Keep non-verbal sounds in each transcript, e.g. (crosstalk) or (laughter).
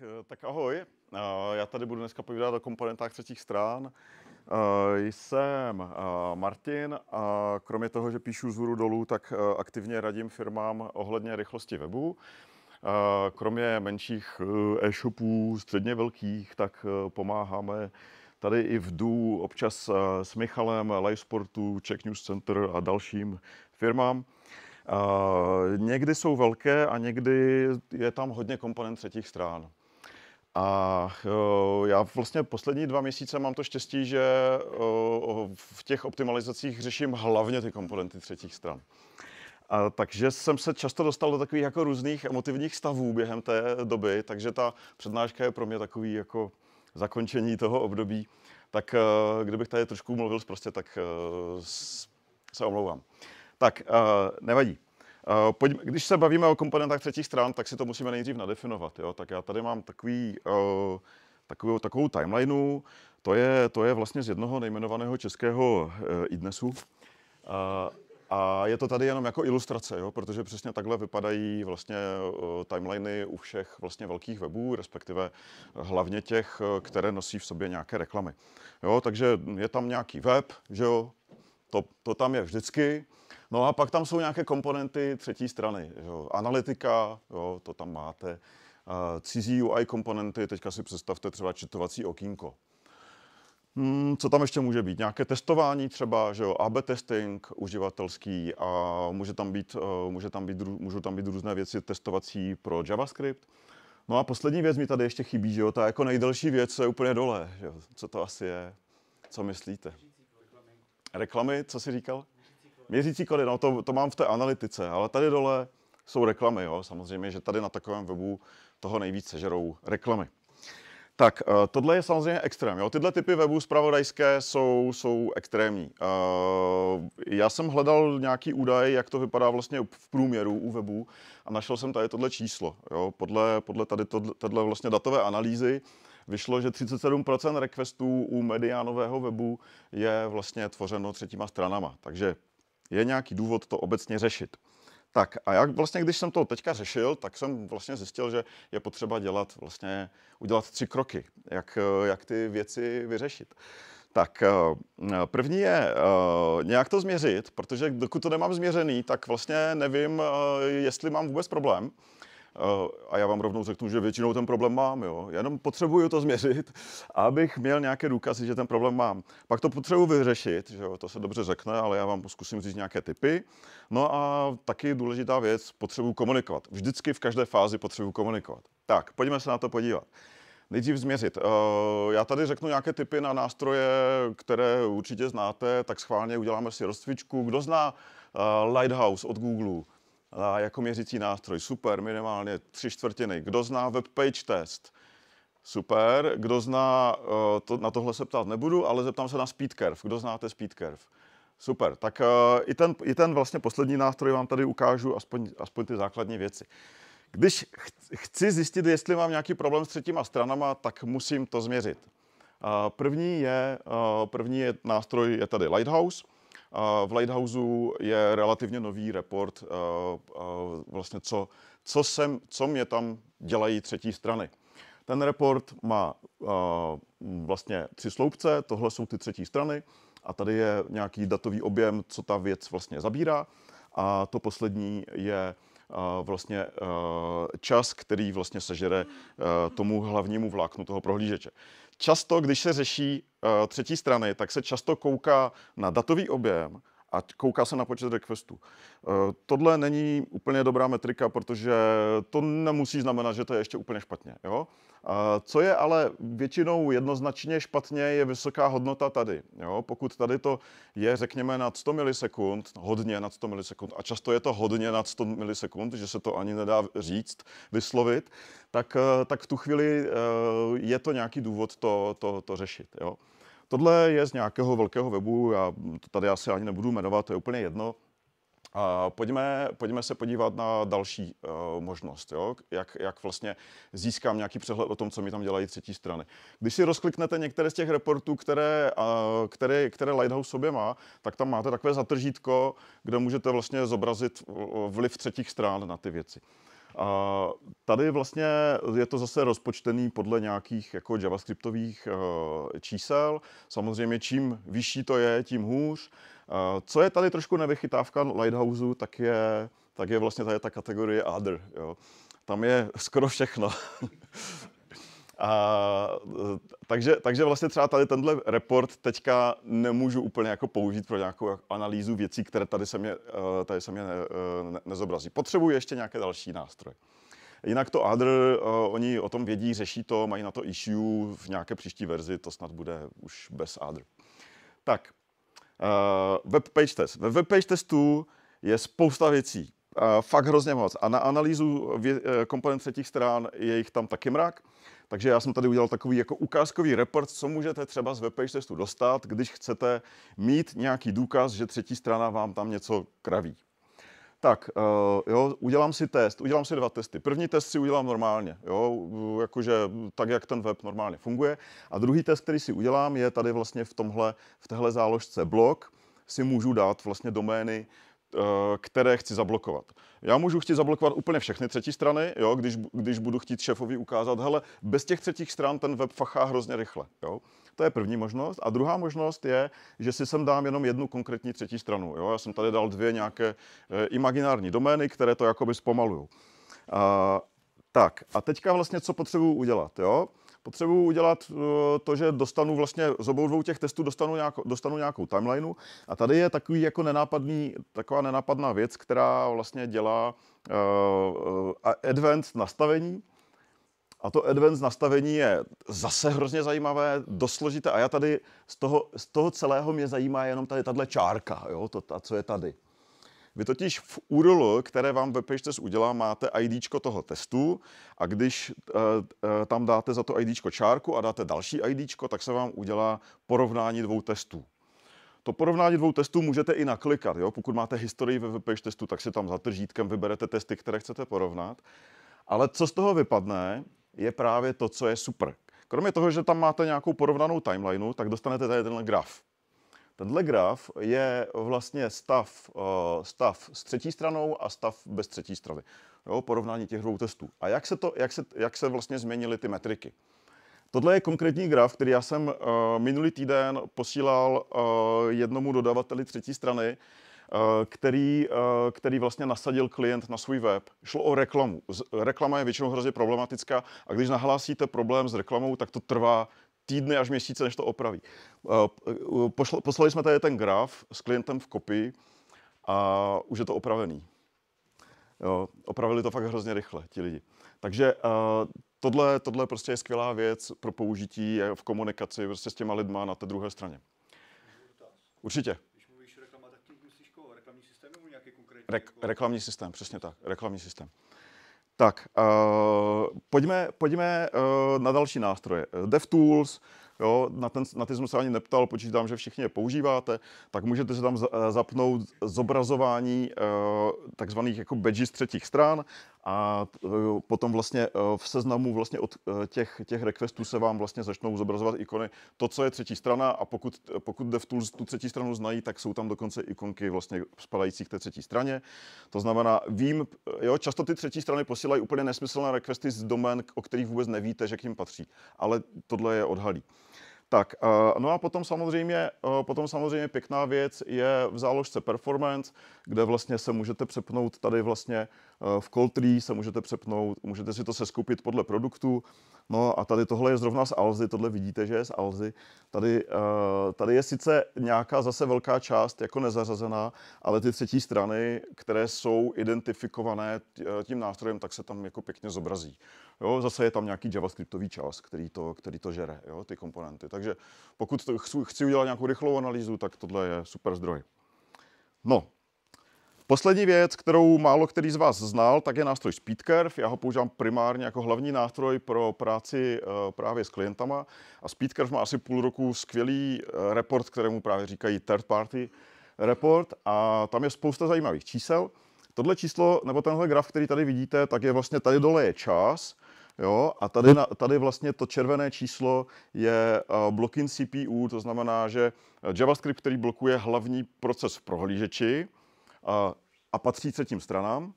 Eh, tak ahoj. Eh, já tady budu dneska povídat o komponentách třetích strán. Eh, jsem Martin a kromě toho, že píšu z dolů, tak aktivně radím firmám ohledně rychlosti webu. Kromě menších e-shopů, středně velkých, tak pomáháme tady i v DU občas s Michalem, Livesportu, Czech News Center a dalším firmám. Uh, někdy jsou velké a někdy je tam hodně komponent třetích strán. A eh, já vlastně poslední dva měsíce mám to štěstí, že eh, v těch optimalizacích řeším hlavně ty komponenty třetích stran. A, takže jsem se často dostal do takových jako různých emotivních stavů během té doby, takže ta přednáška je pro mě takový jako zakončení toho období. Tak eh, kdybych tady trošku mluvil prostě, tak se omlouvám. Tak, nevadí. Eh, Pojďme, když se bavíme o komponentách třetích stran, tak si to musíme nejdřív nadefinovat. Jo? Tak já tady mám takový, eh, takovou, takovou timelineu, to je, to je vlastně z jednoho nejmenovaného českého eh, idnesu. A, a je to tady jenom jako ilustrace, jo? protože přesně takhle vypadají vlastně timeliny u všech vlastně velkých webů, respektive hlavně těch, které nosí v sobě nějaké reklamy. Jo? Takže je tam nějaký web, že jo? To, to tam je vždycky. No a pak tam jsou nějaké komponenty třetí strany. Jo. Analytika, jo, to tam máte. Cizí UI komponenty, teďka si představte třeba četovací okýnko. Hmm, co tam ještě může být? Nějaké testování třeba, že jo, AB testing uživatelský a může tam být, eh, může tam být, můžou tam být různé věci testovací pro JavaScript. No a poslední věc mi tady ještě chybí, že jo, ta jako nejdelší věc, co je úplně dole, že jo, co to asi je, co myslíte? Reklamy, co si říkal? měřící kody, no to, to mám v té analytice, ale tady dole jsou reklamy, jo, samozřejmě, že tady na takovém webu toho nejvíc sežerou reklamy. Tak, eh, tohle je samozřejmě extrém. Jo? Tyhle typy webů zpravodajské jsou, jsou extrémní. Eh, já jsem hledal nějaký údaj, jak to vypadá vlastně v průměru u webů a našel jsem tady tohle číslo. Jo? Podle, podle tady tohle vlastně datové analýzy vyšlo, že 37% requestů u mediánového webu je vlastně tvořeno třetíma stranama. Takže je nějaký důvod to obecně řešit. Tak a jak vlastně, když jsem to teďka řešil, tak jsem vlastně zjistil, že je potřeba dělat vlastně, udělat tři kroky, jak, jak ty věci vyřešit. Tak eh, první je eh, nějak to změřit, protože dokud to nemám změřený, tak vlastně nevím, eh, jestli mám vůbec problém. A já vám rovnou řeknu, že většinou ten problém mám. Jo? Jenom potřebuju to změřit, abych měl nějaké důkazy, že ten problém mám. Pak to potřebuji vyřešit, že jo? to se dobře řekne, ale já vám zkusím říct nějaké typy. No a taky důležitá věc, potřebuji komunikovat. Vždycky v každé fázi potřebuji komunikovat. Tak, pojďme se na to podívat. Nejdřív změřit. Eh, já tady řeknu nějaké typy na nástroje, které určitě znáte, tak schválně uděláme si rozcvičku. Kdo zná eh, Lighthouse od Google? a jako měřící nástroj. Super, minimálně tři čtvrtiny. Kdo zná webpage test? Super. Kdo zná, eh, to, na tohle se ptát nebudu, ale zeptám se na speed curve. Kdo znáte speed curve? Super, tak eh, i, ten, i ten vlastně poslední nástroj vám tady ukážu, aspoň, aspoň ty základní věci. Když chci zjistit, jestli mám nějaký problém s třetíma stranama, tak musím to změřit. Eh, první, je, první je nástroj je tady Lighthouse. V Lighthouse je relativně nový report, eh, eh, vlastně co, co, sem, co mě tam dělají třetí strany. Ten report má eh, vlastně tři sloupce, tohle jsou ty třetí strany a tady je nějaký datový objem, co ta věc vlastně zabírá. A to poslední je vlastně čas, který vlastně sežere tomu hlavnímu vláknu toho prohlížeče. Často, když se řeší eh, třetí strany, tak se často kouká na datový objem a kouká se na počet requestů. Eh, tohle není úplně dobrá metrika, protože to nemusí znamenat, že to je ještě úplně špatně. Jo? Eh, co je ale většinou jednoznačně špatně, je vysoká hodnota tady. Jo? Pokud tady to je, řekněme, nad 100 milisekund, hodně nad 100 milisekund, a často je to hodně nad 100 milisekund, že se to ani nedá říct, vyslovit, tak, eh, tak v tu chvíli je to nějaký důvod to, to, to řešit. Jo? Tohle je z nějakého velkého webu, já tady asi ani nebudu jmenovat, to je úplně jedno. A pojďme, pojďme se podívat na další uh, možnost, jo? Jak, jak vlastně získám nějaký přehled o tom, co mi tam dělají třetí strany. Když si rozkliknete některé z těch reportů, které, uh, které, které Lighthouse sobě má, tak tam máte takové zatržítko, kde můžete vlastně zobrazit vliv třetích stran na ty věci. A tady vlastně je to zase rozpočtený podle nějakých jako javascriptových eh, čísel. Samozřejmě čím vyšší to je, tím hůř. Eh, co je tady trošku nevychytávka Lighthouse, tak je, tak je vlastně tady ta kategorie other. Jo. Tam je (laughs) skoro všechno. A, eh, takže, takže vlastně třeba tady tenhle report teďka nemůžu úplně jako použít pro nějakou analýzu věcí, které tady se mě, eh, tady se mě ne, eh, ne, nezobrazí. Potřebuji ještě nějaké další nástroje. Jinak to ADR, oni o tom vědí, řeší to, mají na to issue v nějaké příští verzi, to snad bude už bez ADR. Tak, uh, page test. Ve page testu je spousta věcí, uh, fakt hrozně moc. A na analýzu komponent třetích stran je jich tam taky mrak. Takže já jsem tady udělal takový jako ukázkový report, co můžete třeba z webpage testu dostat, když chcete mít nějaký důkaz, že třetí strana vám tam něco kraví. Tak, eh, jo, udělám si test, udělám si dva testy. První test si udělám normálně, jo, jakože tak, jak ten web normálně funguje. A druhý test, který si udělám, je tady vlastně v tomhle, v téhle záložce blog, si můžu dát vlastně domény, Eh, které chci zablokovat. Já můžu chtít zablokovat úplně všechny třetí strany, jo, když, když budu chtít šéfovi ukázat, hele, bez těch třetích stran ten web fachá hrozně rychle. Jo. To je první možnost. A druhá možnost je, že si sem dám jenom jednu konkrétní třetí stranu. Jo. Já jsem tady dal dvě nějaké e, imaginární domény, které to jakoby zpomalují. E, tak, a teďka vlastně, co potřebuju udělat? Jo? potřebuji udělat eh, to, že dostanu vlastně z obou dvou těch testů dostanu nějakou, dostanu nějakou timelineu a tady je takový jako nenápadný, taková nenápadná věc, která vlastně dělá uh, advanced nastavení, a to advanced nastavení je zase hrozně zajímavé, dosložité. A já tady z toho, z toho celého mě zajímá jenom tady tahle čárka, jo, to, ta, co je tady. Vy totiž v URL, které vám WebPageTest udělá, máte ID toho testu a když eh, eh, tam dáte za to ID čárku a dáte další ID, tak se vám udělá porovnání dvou testů. To porovnání dvou testů můžete i naklikat. Jo? Pokud máte historii ve webpage testu, tak si tam za tržítkem vyberete testy, které chcete porovnat. Ale co z toho vypadne, je právě to, co je super. Kromě toho, že tam máte nějakou porovnanou timelineu, tak dostanete tady tenhle graf. Tenhle graf je vlastně stav, eh, stav s třetí stranou a stav bez třetí strany. Jo, porovnání těch dvou testů. A jak se, to, jak, se, jak se vlastně změnily ty metriky? Tohle je konkrétní graf, který já jsem uh, minulý týden posílal uh, jednomu dodavateli třetí strany, uh, který, uh, který vlastně nasadil klient na svůj web. Šlo o reklamu. Z, reklama je většinou hrozně problematická a když nahlásíte problém s reklamou, tak to trvá týdny až měsíce, než to opraví. Eh, poslali jsme tady ten graf s klientem v kopii a už je to opravený. Jo, opravili to fakt hrozně rychle, ti lidi. Takže eh, tohle, tohle prostě je skvělá věc pro použití v komunikaci prostě s těma lidma na té druhé straně. Určitě. Reklamní systém Re- reklamní systém, přesně tak. Reklamní systém. Tak, uh, pojďme, pojďme uh, na další nástroje. DevTools, Jo, na, ten, na ty jsem se ani neptal, počítám, že všichni je používáte, tak můžete se tam eh, zapnout zobrazování uh, takzvaných jako badges třetích stran a eh, potom vlastně eh, v seznamu vlastně od eh, těch, těch requestů se vám vlastně začnou zobrazovat ikony. To, co je třetí strana a pokud, pokud DevTools tu třetí stranu znají, tak jsou tam dokonce ikonky vlastně spadající k té třetí straně. To znamená, vím, jo, často ty třetí strany posílají úplně nesmyslné requesty z domén, o kterých vůbec nevíte, že k ním patří, ale tohle je odhalí. Tak, no a potom samozřejmě, potom samozřejmě pěkná věc je v záložce performance, kde vlastně se můžete přepnout tady vlastně Eh, v Coltree se můžete přepnout, můžete si to seskupit podle produktu. No a tady tohle je zrovna z Alzy, tohle vidíte, že je z Alzy. Tady, eh, tady je sice nějaká zase velká část jako nezařazená, ale ty třetí strany, které jsou identifikované eh, tím nástrojem, tak se tam jako pěkně zobrazí. Jo, zase je tam nějaký javascriptový čas, který to, který to žere, jo, ty komponenty. Takže pokud chci udělat nějakou rychlou analýzu, tak tohle je super zdroj. No, Poslední věc, kterou málo který z vás znal, tak je nástroj SpeedCurve. Já ho používám primárně jako hlavní nástroj pro práci eh, právě s klientama. A SpeedCurve má asi půl roku skvělý eh, report, kterému právě říkají third party report. A tam je spousta zajímavých čísel. Tohle číslo, nebo tenhle graf, který tady vidíte, tak je vlastně tady dole je čas, Jo, a tady, na, tady vlastně to červené číslo je uh, eh, blocking CPU, to znamená, že JavaScript, který blokuje hlavní proces v prohlížeči, a patří třetím stranám.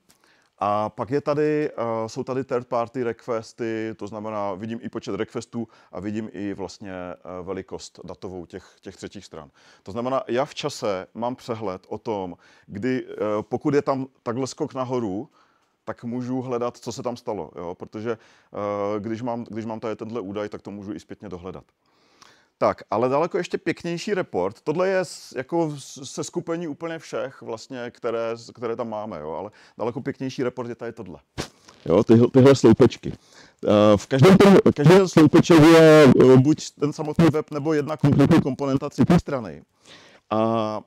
A pak je tady, jsou tady third party requesty, to znamená, vidím i počet requestů a vidím i vlastně e, velikost datovou těch, těch třetích stran. To znamená, já v čase mám přehled o tom, kdy, e, pokud je tam takhle skok nahoru, tak můžu hledat, co se tam stalo, jo? protože e, když mám, když mám tady tenhle údaj, tak to můžu i zpětně dohledat. Tak, ale daleko ještě pěknější report. Tohle je jako se skupení úplně všech, vlastně, které, které tam máme, jo? ale daleko pěknější report je tady tohle. Jo, tyhle, tyhle sloupečky. Eh, v každém, každém sloupeček je eh, buď ten samotný web nebo jedna konkrétní komponenta třetí strany. A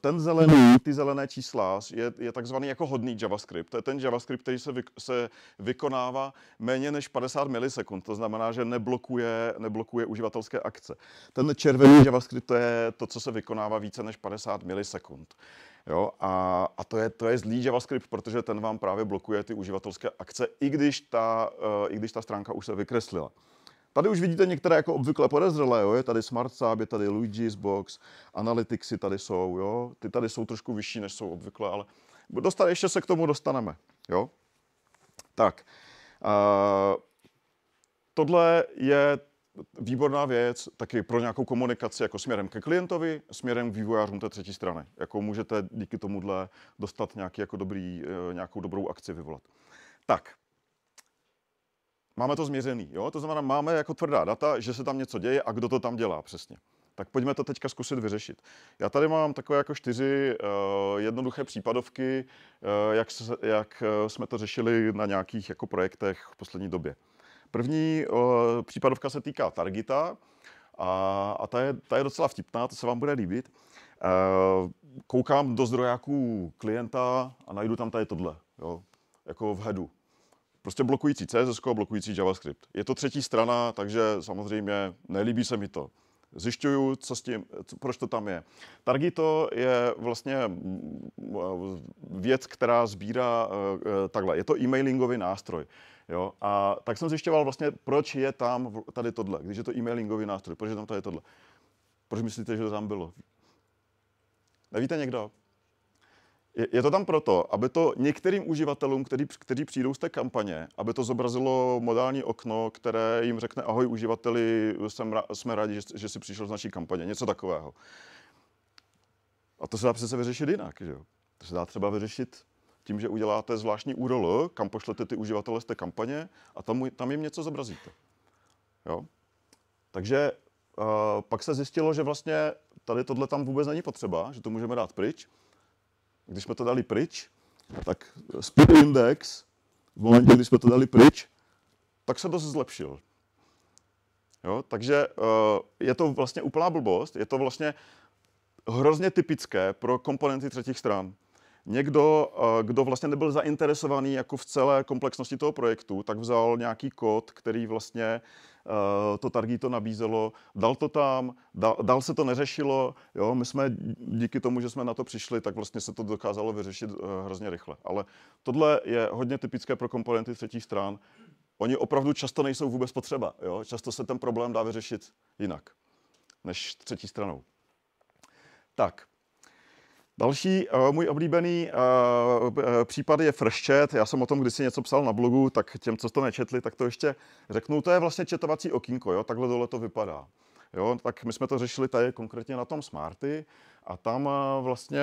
ten zelený, ty zelené čísla je, je takzvaný jako hodný JavaScript. To je ten JavaScript, který se, vy, se vykonává méně než 50 milisekund. To znamená, že neblokuje, neblokuje uživatelské akce. Ten červený JavaScript to je to, co se vykonává více než 50 milisekund. Jo, a, a to, je, to je zlý JavaScript, protože ten vám právě blokuje ty uživatelské akce, i když ta, e, i když ta stránka už se vykreslila. Tady už vidíte některé jako obvykle podezřelé, jo? je tady Smart Sub, je tady Luigi's Box, Analyticsy tady jsou, jo? ty tady jsou trošku vyšší, než jsou obvykle, ale dostat, ještě se k tomu dostaneme. Jo? Tak, uh, tohle je výborná věc taky pro nějakou komunikaci jako směrem ke klientovi, směrem k vývojářům té třetí strany. Jako můžete díky tomuhle dostat nějaký jako dobrý, eh, nějakou dobrou akci vyvolat. Tak, máme to změřený. Jo? To znamená, máme jako tvrdá data, že se tam něco děje a kdo to tam dělá přesně. Tak pojďme to teďka zkusit vyřešit. Já tady mám takové jako čtyři uh, jednoduché případovky, uh, jak, se, jak eh, jsme to řešili na nějakých jako projektech v poslední době. První uh, případovka se týká Targeta a, a ta, je, ta je docela vtipná, to se vám bude líbit. Uh, koukám do zdrojáků klienta a najdu tam tady tohle, jo? jako v headu prostě blokující CSS, blokující JavaScript. Je to třetí strana, takže samozřejmě nelíbí se mi to. Zjišťuju, co s tím, co, proč to tam je. Targito je vlastně věc, která sbírá eh, eh, takhle. Je to e-mailingový nástroj. Jo? A tak jsem zjišťoval vlastně, proč je tam tady tohle, když je to e-mailingový nástroj, proč je tam tady tohle. Proč myslíte, že to tam bylo? Nevíte někdo? Je, to tam proto, aby to některým uživatelům, kteří, kteří přijdou z té kampaně, aby to zobrazilo modální okno, které jim řekne, ahoj uživateli, jsem, jsme rádi, že, že jsi přišel z naší kampaně, něco takového. A to se dá přece vyřešit jinak, že jo? To se dá třeba vyřešit tím, že uděláte zvláštní URL, kam pošlete ty uživatele z té kampaně a tam, tam jim něco zobrazíte. Jo? Takže uh, pak se zjistilo, že vlastně tady tohle tam vůbec není potřeba, že to můžeme dát pryč. Když jsme to dali pryč, tak speed index, v momentě, kdy jsme to dali pryč, tak se dost zlepšil. Jo? Takže eh, je to vlastně úplná blbost, je to vlastně hrozně typické pro komponenty třetích stran. Někdo, eh, kdo vlastně nebyl zainteresovaný jako v celé komplexnosti toho projektu, tak vzal nějaký kód, který vlastně eh, to Targí to nabízelo, dal to tam, dal, dal se to neřešilo, jo, my jsme díky tomu, že jsme na to přišli, tak vlastně se to dokázalo vyřešit eh, hrozně rychle. Ale tohle je hodně typické pro komponenty třetích stran. Oni opravdu často nejsou vůbec potřeba, jo? často se ten problém dá vyřešit jinak než třetí stranou. Tak, Další uh, můj oblíbený uh, případ je Frščet. Já jsem o tom kdysi něco psal na blogu, tak těm, co to nečetli, tak to ještě řeknu. To je vlastně četovací okýnko, jo? takhle dole to vypadá. Jo? Tak my jsme to řešili tady konkrétně na tom Smarty a tam uh, vlastně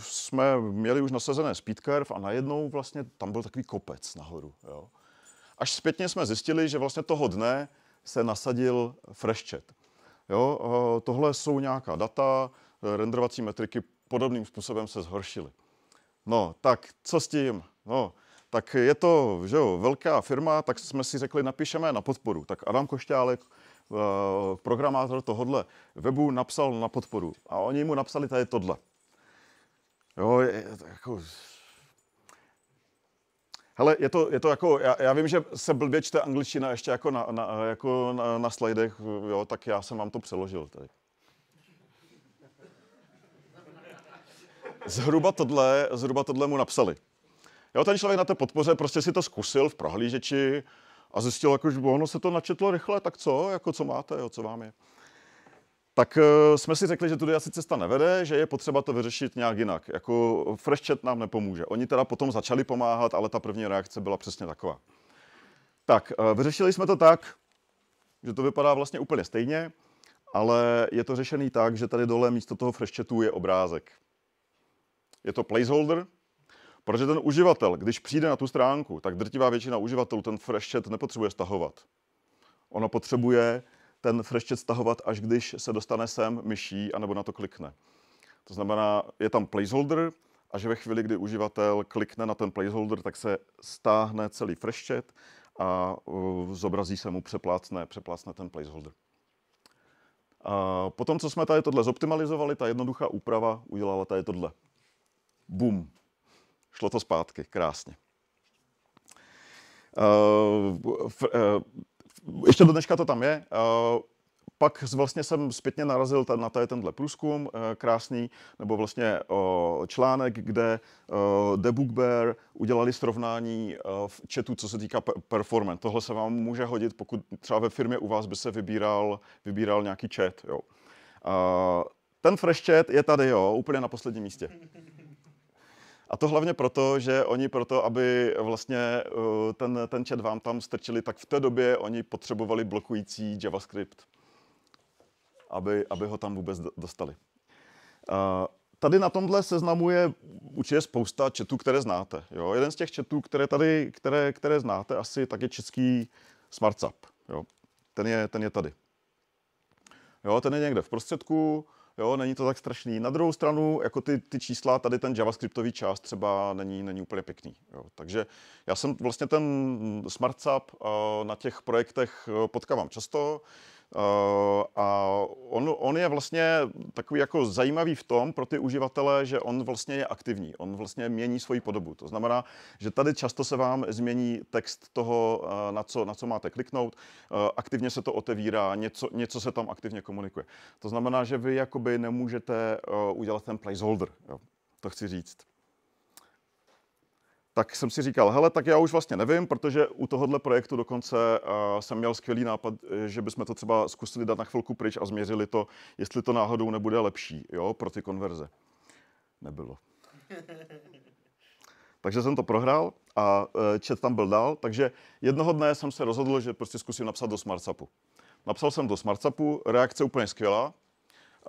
jsme měli už nasazené curve a najednou vlastně tam byl takový kopec nahoru. Jo? Až zpětně jsme zjistili, že vlastně toho dne se nasadil Frščet. Jo? Tohle jsou nějaká data, renderovací metriky podobným způsobem se zhoršily. No, tak co s tím? No, tak je to že jo, velká firma, tak jsme si řekli, napíšeme na podporu. Tak Adam Košťálek, eh, programátor tohohle webu, napsal na podporu. A oni mu napsali tady tohle. Jo, je, jako... Hele, je to, je to jako, já, já, vím, že se blbě čte angličtina ještě jako na, na, jako na, na slidech, jo, tak já jsem vám to přeložil tady. zhruba tohle, zhruba tohle mu napsali. Jo, ten člověk na té podpoře prostě si to zkusil v prohlížeči a zjistil, jako, že ono se to načetlo rychle, tak co, jako co máte, jo, co vám je. Tak uh, jsme si řekli, že tudy asi cesta nevede, že je potřeba to vyřešit nějak jinak. Jako fresh chat nám nepomůže. Oni teda potom začali pomáhat, ale ta první reakce byla přesně taková. Tak, uh, vyřešili jsme to tak, že to vypadá vlastně úplně stejně, ale je to řešený tak, že tady dole místo toho fresh chatu je obrázek. Je to placeholder, protože ten uživatel, když přijde na tu stránku, tak drtivá většina uživatelů ten fresh chat nepotřebuje stahovat. Ono potřebuje ten fresh chat stahovat, až když se dostane sem myší anebo na to klikne. To znamená, je tam placeholder, a že ve chvíli, kdy uživatel klikne na ten placeholder, tak se stáhne celý fresh chat a uh, zobrazí se mu přeplácne, přeplácne ten placeholder. potom, co jsme tady tohle zoptimalizovali, ta jednoduchá úprava udělala tady tohle bum, šlo to zpátky, krásně. Uh, uh, ještě do dneška to tam je. Uh, pak vlastně jsem zpětně narazil ten, na tady tenhle průzkum krásný, nebo vlastně článek, kde The Book Bear udělali srovnání v chatu, co se týká performance. Tohle se vám může hodit, pokud třeba ve firmě u vás by se vybíral, vybíral nějaký chat. Jo. Ten fresh chat je tady, jo, úplně na posledním místě. A to hlavně proto, že oni proto, aby vlastně eh, ten, ten chat vám tam strčili, tak v té době oni potřebovali blokující JavaScript, aby, aby ho tam vůbec dostali. Eh, tady na tomhle seznamu je určitě spousta chatů, které znáte. Jo? Jeden z těch chatů, které tady, které, které znáte, asi tak je český SmartSap. Jo? Ten, je, ten je tady. Jo, ten je někde v prostředku, Jo, není to tak strašný. Na druhou stranu, jako ty, ty čísla, tady ten javascriptový část třeba není, není úplně pěkný. Jo. Takže já jsem vlastně ten SmartSap eh, na těch projektech eh, potkávám často. Uh, Eh, a on, on je vlastně takový jako zajímavý v tom pro ty uživatele, že on vlastně je aktivní, on vlastně mění svoji podobu. To znamená, že tady často se vám změní text toho, eh, na co, na co máte kliknout, eh, aktivně se to otevírá, něco, něco se tam aktivně komunikuje. To znamená, že vy jakoby nemůžete udělat ten placeholder. Jo? To chci říct tak jsem si říkal, hele, tak já už vlastně nevím, protože u tohohle projektu dokonce uh, jsem měl skvělý nápad, eh, že bychom to třeba zkusili dát na chvilku pryč a změřili to, jestli to náhodou nebude lepší jo, pro ty konverze. Nebylo. (laughs) Takže jsem to prohrál a eh, chat tam byl dál, takže jednoho dne jsem se rozhodl, že prostě zkusím napsat do SmartSapu. Napsal jsem do SmartSapu, reakce úplně skvělá.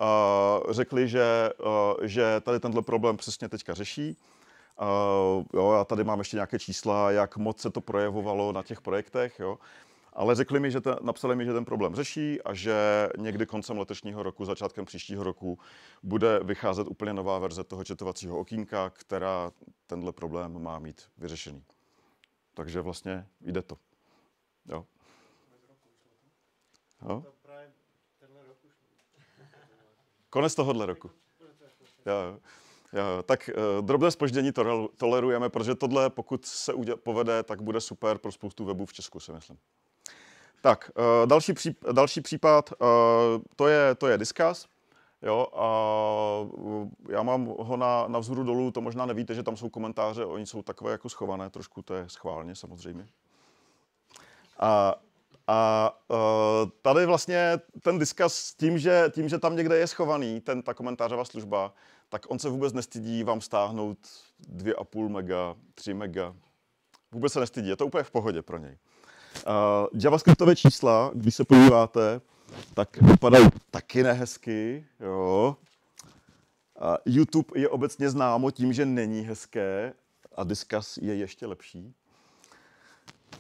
Uh, řekli, že, uh, že tady tenhle problém přesně teďka řeší Uh, jo, já tady mám ještě nějaké čísla, jak moc se to projevovalo na těch projektech. Jo. Ale řekli mi, že ten, napsali mi, že ten problém řeší a že někdy koncem letošního roku, začátkem příštího roku bude vycházet úplně nová verze toho četovacího okýnka, která tenhle problém má mít vyřešený. Takže vlastně jde to. Jo. Jo? Konec tohohle roku. (laughs) Jo, jo. Eh, tak eh, drobné spoždění tolerujeme, protože tohle, pokud se povede, tak bude super pro spoustu webů v Česku, si myslím. Tak, eh, další, příp, další případ, to je, to je Discuss. Jo, a já mám ho na, na vzhůru dolů, to možná nevíte, že tam jsou komentáře, oni jsou takové jako schované, trošku to je schválně samozřejmě. A, a tady vlastně ten s tím že, tím, že tam někde je schovaný ten, ta komentářová služba, tak on se vůbec nestydí vám stáhnout 2,5 mega, 3 mega. Vůbec se nestydí, je to úplně v pohodě pro něj. Uh, JavaScriptové čísla, když se podíváte, tak vypadají taky nehezky. Jo. Uh, YouTube je obecně známo tím, že není hezké a Discuss je ještě lepší.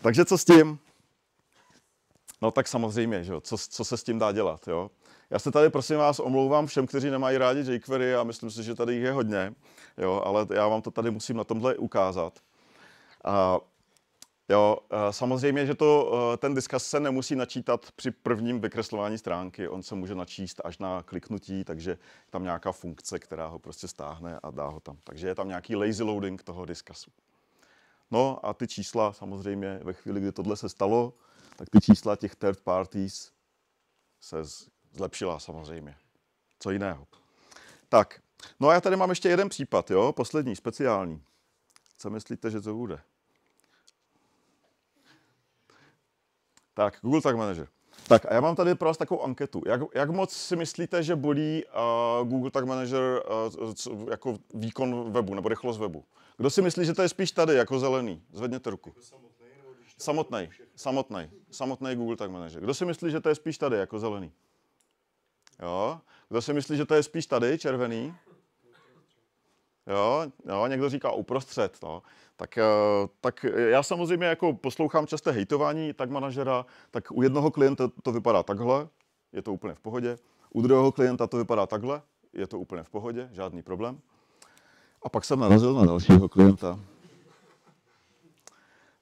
Takže co s tím? No tak samozřejmě, že jo? Co, co se s tím dá dělat. Jo? Já se tady, prosím vás, omlouvám všem, kteří nemají rádi jQuery a myslím si, že tady jich je hodně, jo, ale já vám to tady musím na tomhle ukázat. A Jo, samozřejmě, že to, eh, ten diskus se nemusí načítat při prvním vykreslování stránky, on se může načíst až na kliknutí, takže tam nějaká funkce, která ho prostě stáhne a dá ho tam. Takže je tam nějaký lazy loading toho diskusu. No a ty čísla samozřejmě ve chvíli, kdy tohle se stalo, tak ty čísla těch third parties se zlepšila samozřejmě. Co jiného. Tak, no a já tady mám ještě jeden případ, jo, poslední, speciální. Co myslíte, že to bude? Tak, Google Tag Manager. Tak a já mám tady pro vás takovou anketu. Jak, jak moc si myslíte, že bolí uh, Google Tag Manager uh, jako výkon webu nebo rychlost webu? Kdo si myslí, že to je spíš tady jako zelený? Zvedněte ruku. Samotný, samotný, samotný Google Tag Manager. Kdo si myslí, že to je spíš tady jako zelený? Jo? Kdo si myslí, že to je spíš tady, červený? Jo, jo, někdo říká uprostřed. No. Tak, eh, tak já samozřejmě jako poslouchám časté hejtování tak manažera, tak u jednoho klienta to vypadá takhle, je to úplně v pohodě. U druhého klienta to vypadá takhle, je to úplně v pohodě, žádný problém. A pak jsem narazil na dalšího klienta,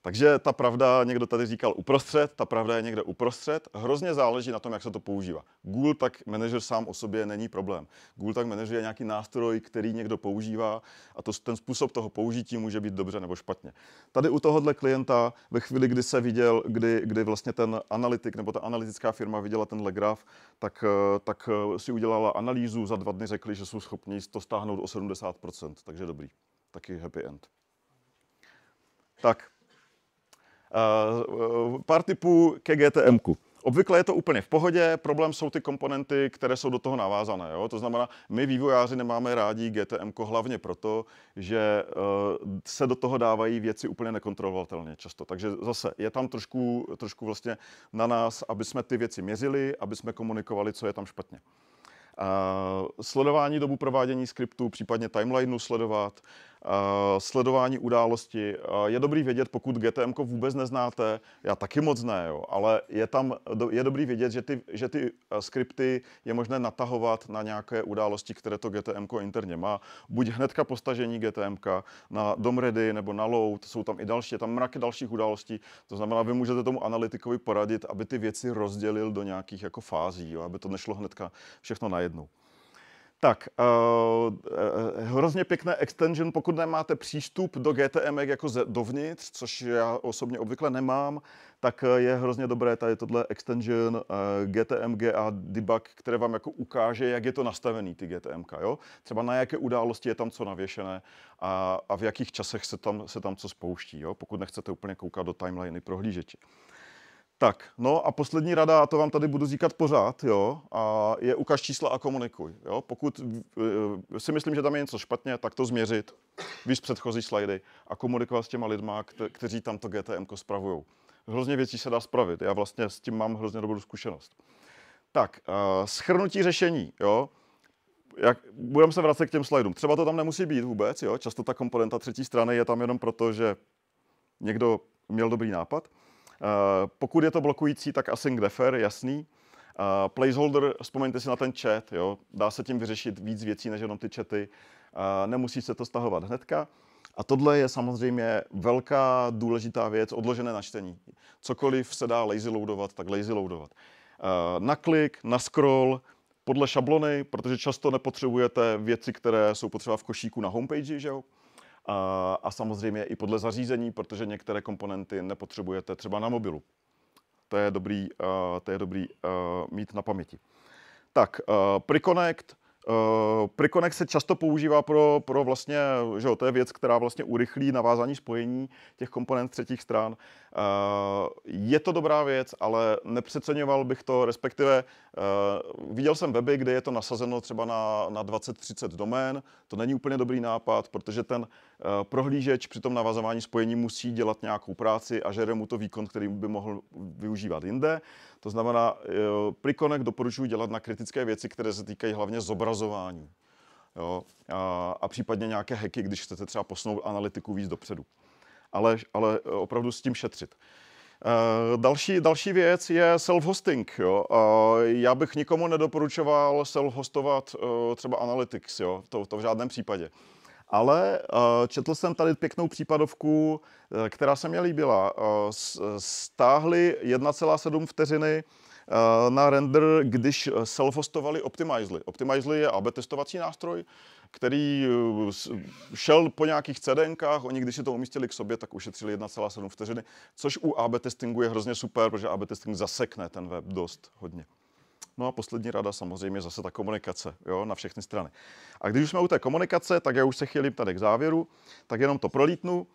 takže ta pravda, někdo tady říkal uprostřed, ta pravda je někde uprostřed. Hrozně záleží na tom, jak se to používá. Google tak manažer sám o sobě není problém. Google tak manažer je nějaký nástroj, který někdo používá a to, ten způsob toho použití může být dobře nebo špatně. Tady u tohohle klienta ve chvíli, kdy se viděl, kdy, kdy vlastně ten analytik nebo ta analytická firma viděla tenhle graf, tak, eh, tak eh, si udělala analýzu, za dva dny řekli, že jsou schopni to stáhnout o 70%, takže dobrý. Taky happy end. Tak. Eh, pár typů ke GTM. -ku. Obvykle je to úplně v pohodě, problém jsou ty komponenty, které jsou do toho navázané. Jo? To znamená, my vývojáři nemáme rádi GTM hlavně proto, že uh, se do toho dávají věci úplně nekontrolovatelně často. Takže zase je tam trošku, trošku vlastně na nás, aby jsme ty věci měřili, aby jsme komunikovali, co je tam špatně. Uh, sledování dobu provádění skriptu, případně timelineu sledovat, Eh, sledování události. Eh, je dobrý vědět, pokud GTM vůbec neznáte, já taky moc ne, jo, ale je tam, je dobrý vědět, že ty, že ty eh, skripty je možné natahovat na nějaké události, které to GTM interně má. Buď hnedka po stažení GTM na Domredy nebo na Load, jsou tam i další, je tam mraky dalších událostí, to znamená, vy můžete tomu analytikovi poradit, aby ty věci rozdělil do nějakých jako fází, jo, aby to nešlo hnedka všechno najednou. Tak, uh, hrozně pěkné extension, pokud nemáte přístup do GTM jako ze, dovnitř, což já osobně obvykle nemám, tak eh, je hrozně dobré tady tohle extension uh, GTM a debug, které vám jako ukáže, jak je to nastavený, ty GTM, jo? Třeba na jaké události je tam co navěšené a, a v jakých časech se tam, se tam co spouští, jo? Pokud nechcete úplně koukat do timeliny prohlížeči. Uh, tak, no a poslední rada, a to vám tady budu říkat pořád, jo, a je ukaž čísla a komunikuj. Jo. Pokud uh, si myslím, že tam je něco špatně, tak to změřit, víš předchozí slajdy a komunikovat s těma lidma, kte, kteří tam to GTM spravují. Hrozně věcí se dá spravit, já vlastně s tím mám hrozně dobrou zkušenost. Tak, uh, e, schrnutí řešení, jo. Jak, budeme se vracet k těm slajdům. Třeba to tam nemusí být vůbec, jo. Často ta komponenta třetí strany je tam jenom proto, že někdo měl dobrý nápad. Eh, pokud je to blokující, tak async defer, jasný. Uh, placeholder, vzpomeňte si na ten chat, jo? dá se tím vyřešit víc věcí než jenom ty chaty, uh, nemusí se to stahovat hnedka. A tohle je samozřejmě velká důležitá věc, odložené načtení. Cokoliv se dá lazy loadovat, tak lazy loadovat. Uh, na klik, na scroll, podle šablony, protože často nepotřebujete věci, které jsou potřeba v košíku na homepage, že jo? a, a samozřejmě i podle zařízení, protože některé komponenty nepotřebujete třeba na mobilu. To je dobrý, uh, to je dobrý uh, mít na paměti. Tak, uh, eh, Preconnect. Uh, Preconnect se často používá pro, pro vlastně, že jo, to je věc, která vlastně urychlí navázání spojení těch komponent třetích stran. Uh, je to dobrá věc, ale nepřeceňoval bych to, respektive uh, viděl jsem weby, kde je to nasazeno třeba na, na 20-30 domén, to není úplně dobrý nápad, protože ten, Eh, prohlížeč při tom navazování spojení musí dělat nějakou práci a žere mu to výkon, který by mohl využívat jinde. To znamená, eh, prikonek doporučuji dělat na kritické věci, které se týkají hlavně zobrazování. Jo, a, a případně nějaké hacky, když chcete třeba posunout analytiku víc dopředu. Ale, ale eh, opravdu s tím šetřit. další, další věc je self-hosting. Jo. já bych nikomu nedoporučoval self-hostovat třeba Analytics, jo. To, to v žádném případě. Ale eh, četl jsem tady pěknou případovku, eh, která se mi líbila. Eh, stáhli 1,7 vteřiny na render, když self-hostovali Optimizely. Optimizely je AB testovací nástroj, který šel po nějakých CDNkách, oni když si to umístili k sobě, tak ušetřili 1,7 vteřiny, což u AB testingu je hrozně super, protože AB testing zasekne ten web dost hodně. No a poslední rada samozřejmě zase ta komunikace jo, na všechny strany. A když už jsme u té komunikace, tak já už se chýlím tady k závěru, tak jenom to prolítnu.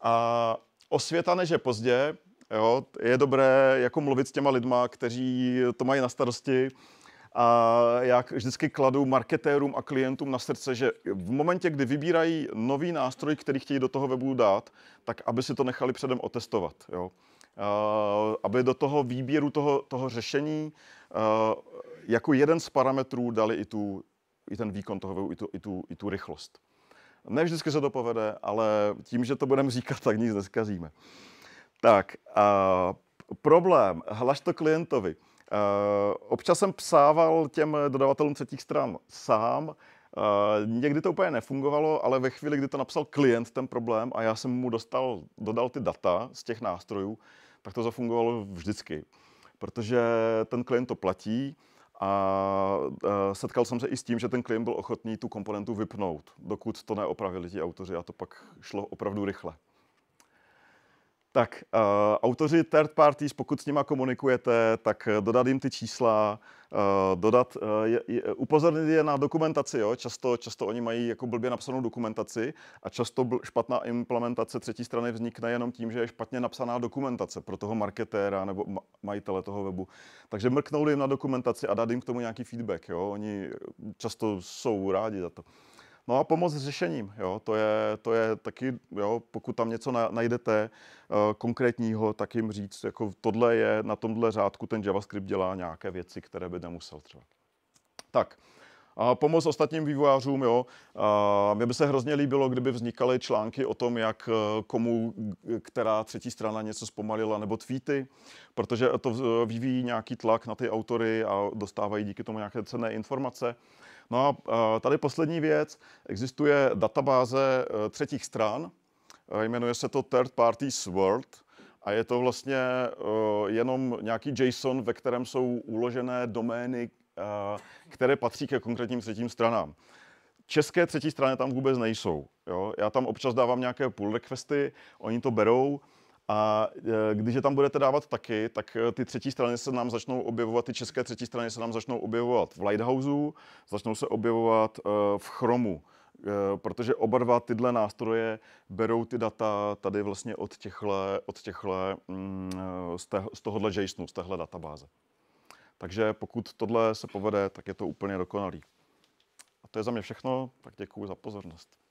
A osvěta než je pozdě, jo, je dobré jako mluvit s těma lidma, kteří to mají na starosti, a jak vždycky kladu marketérům a klientům na srdce, že v momentě, kdy vybírají nový nástroj, který chtějí do toho webu dát, tak aby si to nechali předem otestovat. Jo? aby do toho výběru toho, toho řešení Eh, jako jeden z parametrů dali i, tu, i ten výkon toho i tu, i tu, i tu rychlost. Ne vždycky se to povede, ale tím, že to budeme říkat, tak nic neskazíme. Tak, a problém, hlaš to klientovi. Eh, občas jsem psával těm dodavatelům třetích stran sám, A eh, někdy to úplně nefungovalo, ale ve chvíli, kdy to napsal klient, ten problém, a já jsem mu dostal, dodal ty data z těch nástrojů, tak to zafungovalo vždycky protože ten klient to platí a e, setkal jsem se i s tím, že ten klient byl ochotný tu komponentu vypnout, dokud to neopravili ti autoři a to pak šlo opravdu rychle. Tak, uh, autoři third parties, pokud s nima komunikujete, tak dodat jim ty čísla, Eh, dodat, eh, je, je, upozornit je na dokumentaci. Jo? Často, často oni mají jako blbě napsanou dokumentaci a často bl, špatná implementace třetí strany vznikne jenom tím, že je špatně napsaná dokumentace pro toho marketéra nebo majitele toho webu. Takže mrknout jim na dokumentaci a dát jim k tomu nějaký feedback. Jo? Oni často jsou rádi za to. No a pomoc s řešením, jo, to je, to je taky, jo, pokud tam něco na, najdete uh, konkrétního, tak jim říct, jako tohle je, na tomhle řádku ten JavaScript dělá nějaké věci, které by nemusel třeba. Tak, a pomoc ostatním vývojářům, jo. A mě by se hrozně líbilo, kdyby vznikaly články o tom, jak eh, komu, která třetí strana něco zpomalila, nebo tweety, protože to eh, vyvíjí nějaký tlak na ty autory a dostávají díky tomu nějaké cenné informace. No a tady poslední věc. Existuje databáze e, třetích stran, e, jmenuje se to Third Parties World a je to vlastně e, jenom nějaký JSON, ve kterém jsou uložené domény, které patří ke konkrétním třetím stranám. České třetí strany tam vůbec nejsou. Jo? Já tam občas dávám nějaké pull requesty, oni to berou, a e, když je tam budete dávat taky, tak e, ty třetí strany se nám začnou objevovat, ty české třetí strany se nám začnou objevovat v Lighthouseu, začnou se objevovat e, v Chromu, protože oba dva tyhle nástroje berou ty data tady vlastně od, těchle, od těchle, mm, z tohohle JSONu, z téhle databáze. Takže pokud tohle se povede, tak je to úplně dokonalý. A to je za mě všechno, tak děkuji za pozornost.